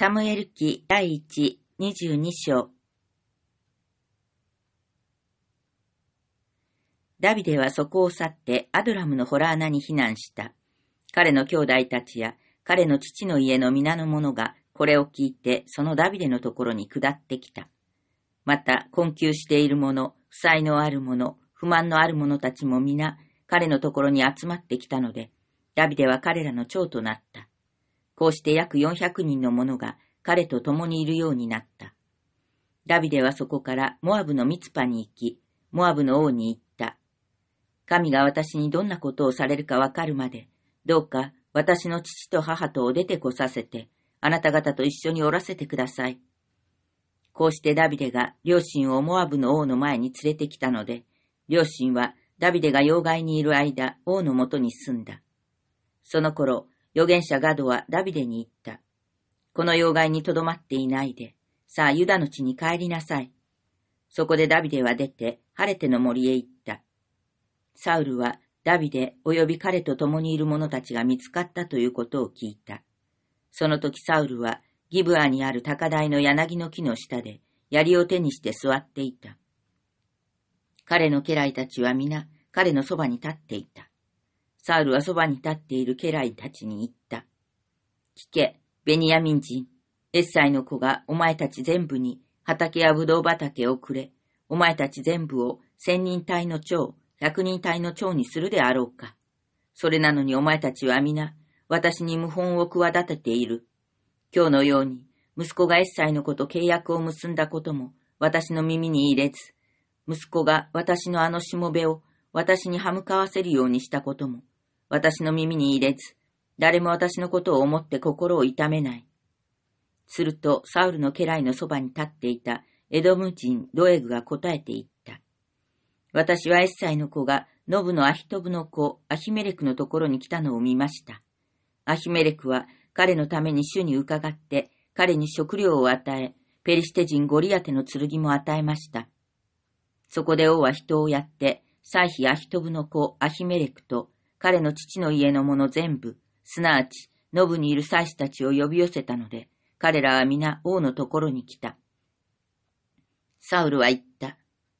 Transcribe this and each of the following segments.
サムエル記第一二十二章ダビデはそこを去ってアドラムのホラー穴に避難した。彼の兄弟たちや彼の父の家の皆の者がこれを聞いてそのダビデのところに下ってきた。また困窮している者、負債のある者、不満のある者たちも皆彼のところに集まってきたので、ダビデは彼らの長となった。こうして約400人の者が彼と共にいるようになった。ダビデはそこからモアブのミツパに行き、モアブの王に行った。神が私にどんなことをされるかわかるまで、どうか私の父と母とを出てこさせて、あなた方と一緒におらせてください。こうしてダビデが両親をモアブの王の前に連れてきたので、両親はダビデが妖怪にいる間、王のもとに住んだ。その頃、預言者ガドはダビデに言った。この妖怪にとどまっていないで、さあユダの地に帰りなさい。そこでダビデは出て、晴れての森へ行った。サウルはダビデ及び彼と共にいる者たちが見つかったということを聞いた。その時サウルはギブアにある高台の柳の木の下で槍を手にして座っていた。彼の家来たちは皆彼のそばに立っていた。サウルはそばに立っている家来たちに言った。聞け、ベニヤミン人。エッサイの子がお前たち全部に畑やぶどう畑をくれ、お前たち全部を千人隊の長、百人隊の長にするであろうか。それなのにお前たちは皆、私に謀反を企てている。今日のように、息子がエッサイの子と契約を結んだことも、私の耳に入れず、息子が私のあのしもべを私に歯向かわせるようにしたことも、私の耳に入れず、誰も私のことを思って心を痛めない。すると、サウルの家来のそばに立っていたエドム人ドエグが答えて言った。私はエッサイの子がノブのアヒトブの子アヒメレクのところに来たのを見ました。アヒメレクは彼のために主に伺って、彼に食料を与え、ペリシテ人ゴリアテの剣も与えました。そこで王は人をやって、サイヒアヒトブの子アヒメレクと彼の父の家の者全部、すなわち、ノブにいる祭司たちを呼び寄せたので、彼らは皆王のところに来た。サウルは言った。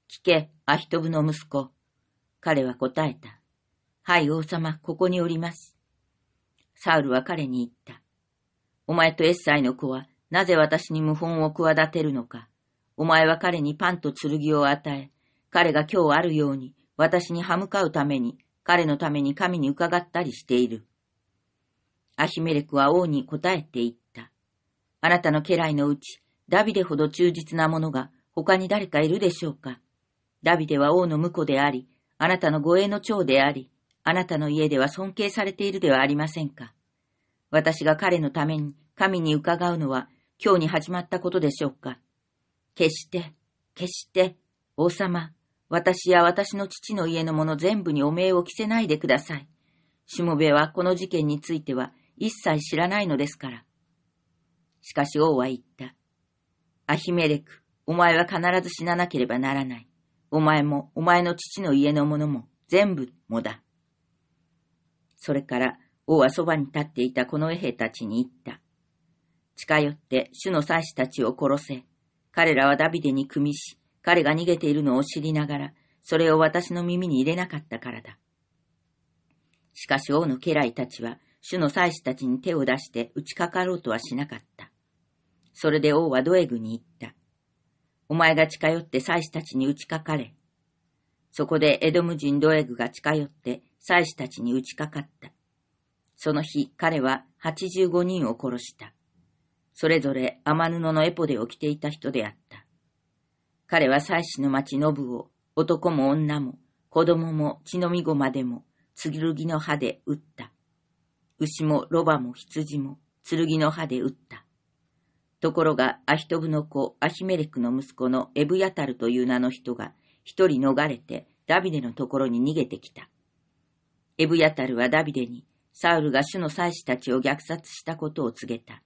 聞け、アヒトブの息子。彼は答えた。はい、王様、ここにおります。サウルは彼に言った。お前とエッサイの子は、なぜ私に謀反を企てるのか。お前は彼にパンと剣を与え、彼が今日あるように、私に歯向かうために、彼のために神に伺ったりしている。アヒメレクは王に答えて言った。あなたの家来のうち、ダビデほど忠実な者が他に誰かいるでしょうか。ダビデは王の婿であり、あなたの護衛の長であり、あなたの家では尊敬されているではありませんか。私が彼のために神に伺うのは今日に始まったことでしょうか。決して、決して、王様、私や私の父の家の者全部にお命を着せないでください。しもべはこの事件については一切知らないのですから。しかし王は言った。アヒメレク、お前は必ず死ななければならない。お前も、お前の父の家の者も、全部もだ。それから、王はそばに立っていたこの衛兵たちに言った。近寄って、主の祭司たちを殺せ。彼らはダビデに組みし、彼が逃げているのを知りながら、それを私の耳に入れなかったからだ。しかし王の家来たちは、主の祭司たちに手を出して打ちかかろうとはしなかった。それで王はドエグに行った。お前が近寄って祭司たちに打ちかかれ。そこでエドム人ドエグが近寄って祭司たちに打ちかかった。その日彼は85人を殺した。それぞれ天布のエポデを着ていた人であった。彼は妻子の町ノブを、男も女も、子供も血のみごまでも、剣の刃で撃った。牛もロバも羊も、剣の刃で撃った。ところが、アヒトブの子、アヒメレクの息子のエブヤタルという名の人が、一人逃れて、ダビデのところに逃げてきた。エブヤタルはダビデに、サウルが主の祭司たちを虐殺したことを告げた。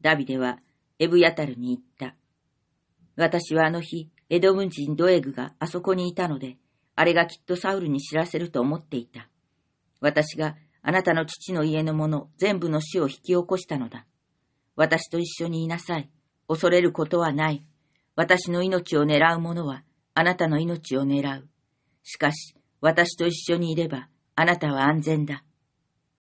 ダビデは、エブヤタルに言った。私はあの日、エドム人ドエグがあそこにいたので、あれがきっとサウルに知らせると思っていた。私があなたの父の家の者全部の死を引き起こしたのだ。私と一緒にいなさい。恐れることはない。私の命を狙う者は、あなたの命を狙う。しかし、私と一緒にいれば、あなたは安全だ。